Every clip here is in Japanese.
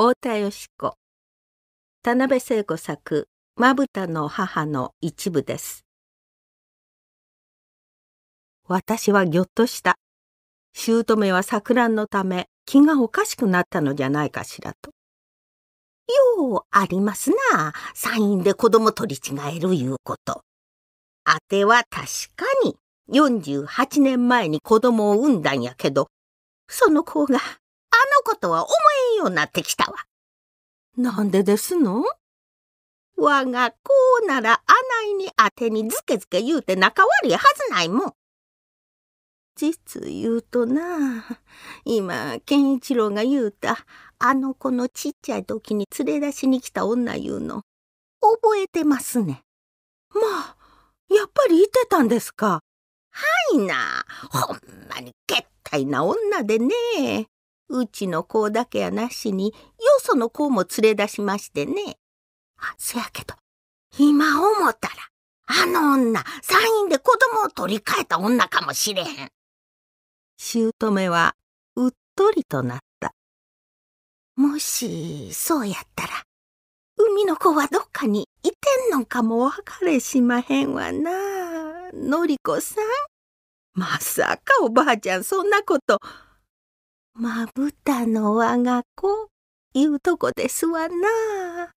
太田よし子田辺聖子作「まぶたの母」の一部です私はぎょっとした姑は錯乱のため気がおかしくなったのじゃないかしらとようありますなサインで子供取り違えるいうことあては確かに48年前に子供を産んだんやけどその子があの子とは思えんようになってきたわ。なんでですの我が子ならあないにあてにズケズケ言うて仲悪いはずないもん。実言うとな今健一郎が言うたあの子のちっちゃい時に連れ出しに来た女言うの覚えてますね。まあやっぱりいてたんですか。はいなほんまにけっな女でねうちの子だけやなしによその子も連れ出しましてね。あ、そやけど、今思ったら、あの女、三陰で子供を取り替えた女かもしれへん。姑は、うっとりとなった。もし、そうやったら、海の子はどっかにいてんのかもわかれしまへんわな。のりこさん。まさかおばあちゃんそんなこと。まぶたの我が子、いうとこですわな。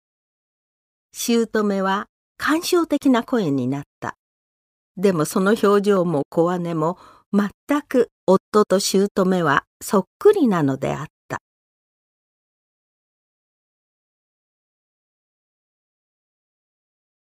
姑は感傷的な声になった。でもその表情も小姉も全く夫と姑はそっくりなのであっ